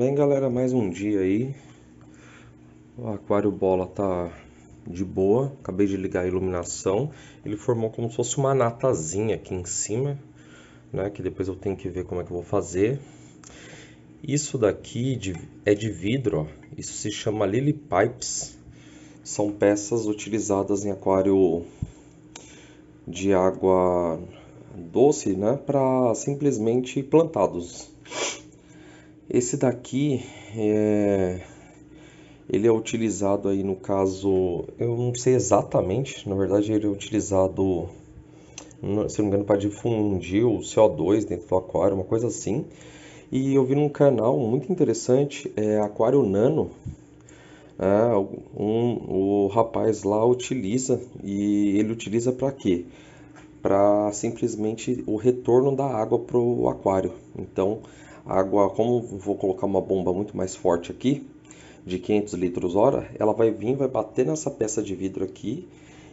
Bem, galera, mais um dia aí. O aquário bola tá de boa. Acabei de ligar a iluminação. Ele formou como se fosse uma natazinha aqui em cima, né? Que depois eu tenho que ver como é que eu vou fazer. Isso daqui de, é de vidro, ó. Isso se chama lily pipes. São peças utilizadas em aquário de água doce, né? Para simplesmente plantados esse daqui é... ele é utilizado aí no caso, eu não sei exatamente, na verdade ele é utilizado, se não me engano, para difundir o CO2 dentro do aquário, uma coisa assim. E eu vi num canal muito interessante, é Aquário Nano, né, um, o rapaz lá utiliza e ele utiliza para quê? Para simplesmente o retorno da água para o aquário. Então água, como vou colocar uma bomba muito mais forte aqui, de 500 litros hora, ela vai vir, vai bater nessa peça de vidro aqui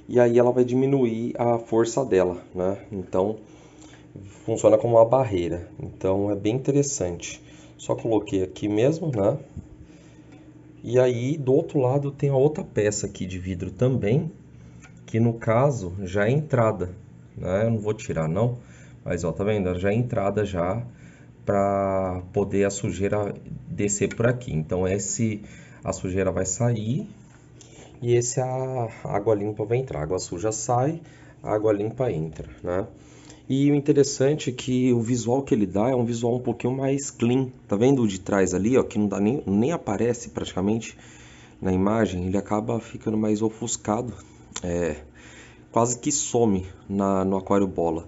e aí ela vai diminuir a força dela, né? Então funciona como uma barreira. Então é bem interessante. Só coloquei aqui mesmo, né? E aí do outro lado tem a outra peça aqui de vidro também, que no caso já é entrada, né? Eu não vou tirar não, mas ó, tá vendo? Já é entrada já para poder a sujeira descer por aqui. Então esse a sujeira vai sair e esse a água limpa vai entrar. A água suja sai, a água limpa entra, né? E o interessante é que o visual que ele dá é um visual um pouquinho mais clean. Tá vendo o de trás ali, ó, que não dá nem, nem aparece praticamente na imagem, ele acaba ficando mais ofuscado, é, quase que some na, no aquário bola.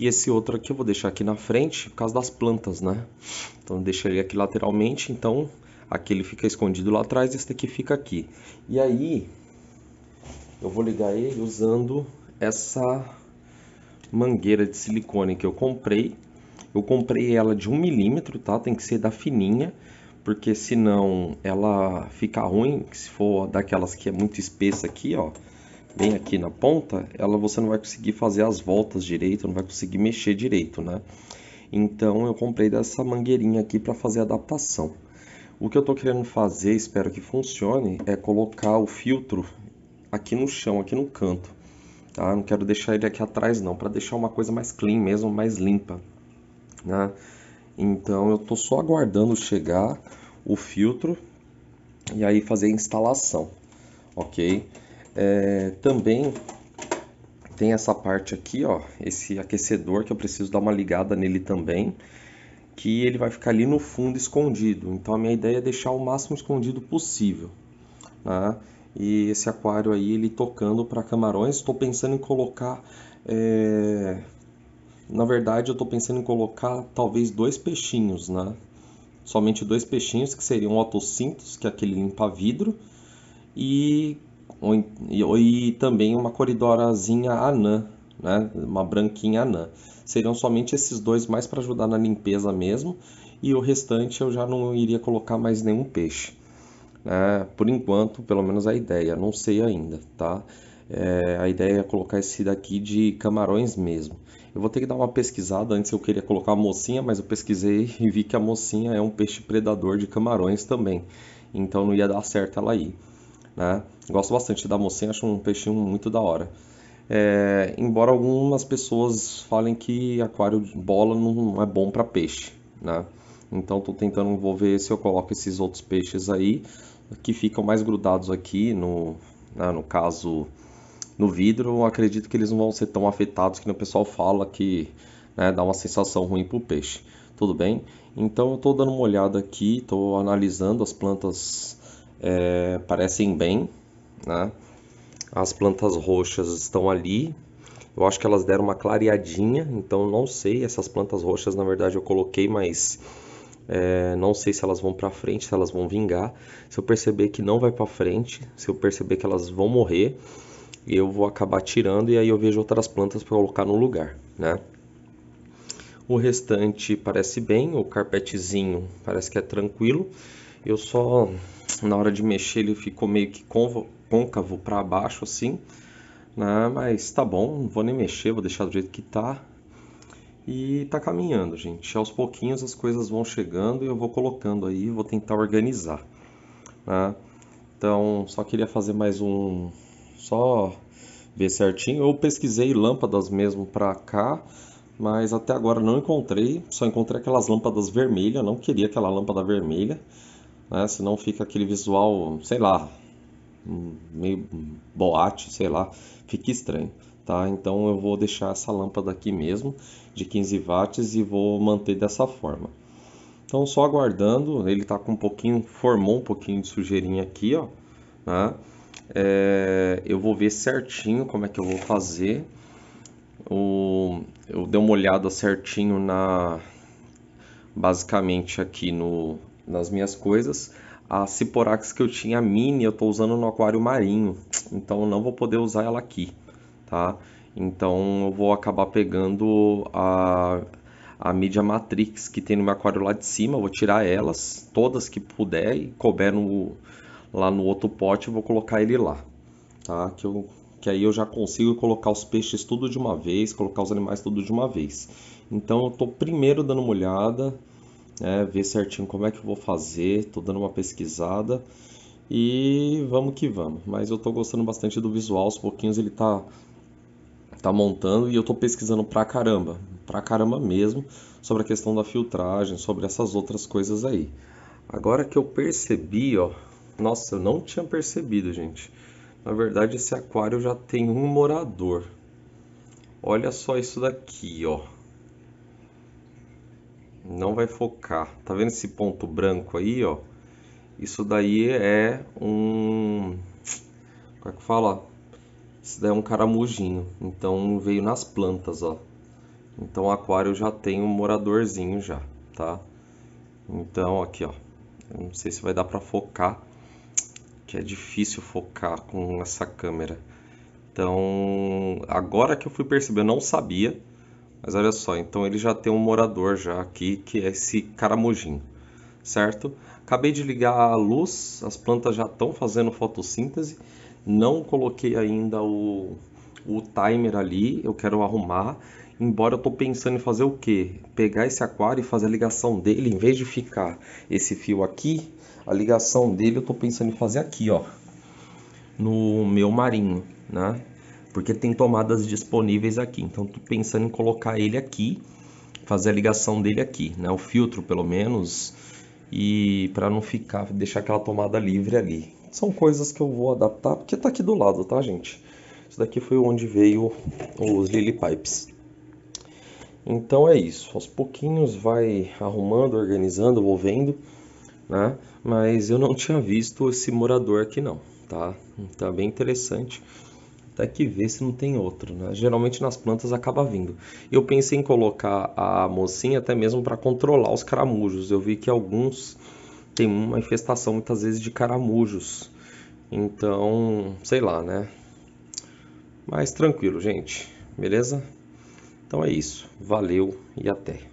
E esse outro aqui eu vou deixar aqui na frente por causa das plantas, né? Então deixa ele aqui lateralmente, então aquele fica escondido lá atrás, esse daqui fica aqui. E aí eu vou ligar ele usando essa mangueira de silicone que eu comprei. Eu comprei ela de 1 milímetro, tá? Tem que ser da fininha, porque senão ela fica ruim, se for daquelas que é muito espessa aqui, ó bem aqui na ponta, ela você não vai conseguir fazer as voltas direito, não vai conseguir mexer direito, né? Então eu comprei dessa mangueirinha aqui para fazer adaptação. O que eu tô querendo fazer, espero que funcione, é colocar o filtro aqui no chão, aqui no canto. Tá? Não quero deixar ele aqui atrás não, para deixar uma coisa mais clean mesmo, mais limpa. Né? Então eu tô só aguardando chegar o filtro e aí fazer a instalação, ok? É, também tem essa parte aqui, ó, esse aquecedor que eu preciso dar uma ligada nele também, que ele vai ficar ali no fundo escondido. Então a minha ideia é deixar o máximo escondido possível. Né? E esse aquário aí, ele tocando para camarões, estou pensando em colocar... É... Na verdade, eu estou pensando em colocar talvez dois peixinhos, né? Somente dois peixinhos, que seriam otossintos, que é aquele limpa-vidro, e ou, e, ou, e também uma coridorazinha anã, né? uma branquinha anã. Seriam somente esses dois mais para ajudar na limpeza mesmo, e o restante eu já não iria colocar mais nenhum peixe. Né? Por enquanto, pelo menos a ideia, não sei ainda, tá? É, a ideia é colocar esse daqui de camarões mesmo. Eu vou ter que dar uma pesquisada, antes eu queria colocar a mocinha, mas eu pesquisei e vi que a mocinha é um peixe predador de camarões também. Então não ia dar certo ela aí. Né? Gosto bastante da mocinha, acho um peixinho muito da hora. É, embora algumas pessoas falem que aquário de bola não é bom para peixe, né? Então estou tentando ver se eu coloco esses outros peixes aí que ficam mais grudados aqui no, né, no caso no vidro, acredito que eles não vão ser tão afetados que o pessoal fala que né, dá uma sensação ruim para o peixe. Tudo bem? Então eu estou dando uma olhada aqui, estou analisando as plantas é, parecem bem, né? As plantas roxas estão ali. Eu acho que elas deram uma clareadinha, então não sei. Essas plantas roxas, na verdade, eu coloquei, mas é, não sei se elas vão para frente, se elas vão vingar. Se eu perceber que não vai para frente, se eu perceber que elas vão morrer, eu vou acabar tirando e aí eu vejo outras plantas para colocar no lugar, né? O restante parece bem, o carpetezinho parece que é tranquilo. Eu só, na hora de mexer, ele ficou meio que côncavo para baixo assim. Né? Mas tá bom, não vou nem mexer, vou deixar do jeito que tá. E tá caminhando, gente. Aos pouquinhos as coisas vão chegando e eu vou colocando aí, vou tentar organizar. Né? Então, só queria fazer mais um, só ver certinho. Eu pesquisei lâmpadas mesmo para cá, mas até agora não encontrei. Só encontrei aquelas lâmpadas vermelhas, não queria aquela lâmpada vermelha né? senão fica aquele visual, sei lá, meio boate, sei lá, fica estranho. Tá? Então eu vou deixar essa lâmpada aqui mesmo, de 15 watts, e vou manter dessa forma. Então só aguardando, ele tá com um pouquinho, formou um pouquinho de sujeirinha aqui, ó. Né? É, eu vou ver certinho como é que eu vou fazer. O, eu dei uma olhada certinho na, basicamente aqui no, nas minhas coisas. A Ciporax que eu tinha mini, eu estou usando no aquário marinho, então eu não vou poder usar ela aqui, tá? Então eu vou acabar pegando a, a mídia Matrix que tem no meu aquário lá de cima, vou tirar elas, todas que puder e couber no, lá no outro pote, vou colocar ele lá, tá? Que, eu, que aí eu já consigo colocar os peixes tudo de uma vez, colocar os animais tudo de uma vez. Então eu estou primeiro dando uma olhada, né, ver certinho como é que eu vou fazer, estou dando uma pesquisada e vamos que vamos. Mas eu estou gostando bastante do visual, aos pouquinhos ele está tá montando e eu estou pesquisando pra caramba, pra caramba mesmo, sobre a questão da filtragem, sobre essas outras coisas aí. Agora que eu percebi, ó, nossa, eu não tinha percebido, gente. Na verdade, esse aquário já tem um morador. Olha só isso daqui, ó não vai focar. Tá vendo esse ponto branco aí, ó? Isso daí é um... Como é que fala? Isso daí é um caramujinho. Então, veio nas plantas, ó. Então, o aquário já tem um moradorzinho já, tá? Então, aqui, ó. Eu não sei se vai dar pra focar. Que é difícil focar com essa câmera. Então, agora que eu fui perceber, eu não sabia mas olha só, então ele já tem um morador já aqui, que é esse caramujim, certo? Acabei de ligar a luz, as plantas já estão fazendo fotossíntese, não coloquei ainda o, o timer ali, eu quero arrumar, embora eu estou pensando em fazer o quê? Pegar esse aquário e fazer a ligação dele, em vez de ficar esse fio aqui, a ligação dele eu estou pensando em fazer aqui, ó, no meu marinho, né? porque tem tomadas disponíveis aqui. Então, estou pensando em colocar ele aqui, fazer a ligação dele aqui, né? o filtro pelo menos, e para não ficar, deixar aquela tomada livre ali. São coisas que eu vou adaptar, porque está aqui do lado, tá gente? Isso daqui foi onde veio os lily pipes. Então é isso, aos pouquinhos vai arrumando, organizando, movendo, né? Mas eu não tinha visto esse morador aqui não, tá? Tá bem interessante até que ver se não tem outro, né? Geralmente nas plantas acaba vindo. Eu pensei em colocar a mocinha até mesmo para controlar os caramujos. Eu vi que alguns têm uma infestação muitas vezes de caramujos. Então, sei lá, né? Mas tranquilo, gente. Beleza? Então é isso. Valeu e até.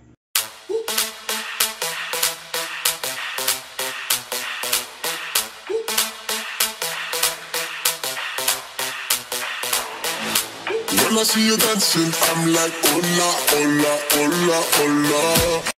I see you dancing, I'm like, hola, hola, hola, hola.